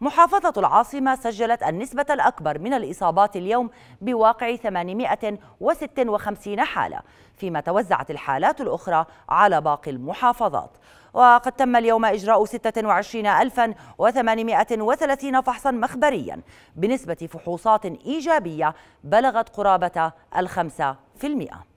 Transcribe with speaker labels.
Speaker 1: محافظة العاصمة سجلت النسبة الأكبر من الإصابات اليوم بواقع 856 حالة فيما توزعت الحالات الأخرى على باقي المحافظات وقد تم اليوم إجراء 26830 فحصا مخبريا بنسبة فحوصات إيجابية بلغت قرابة الخمسة في المئة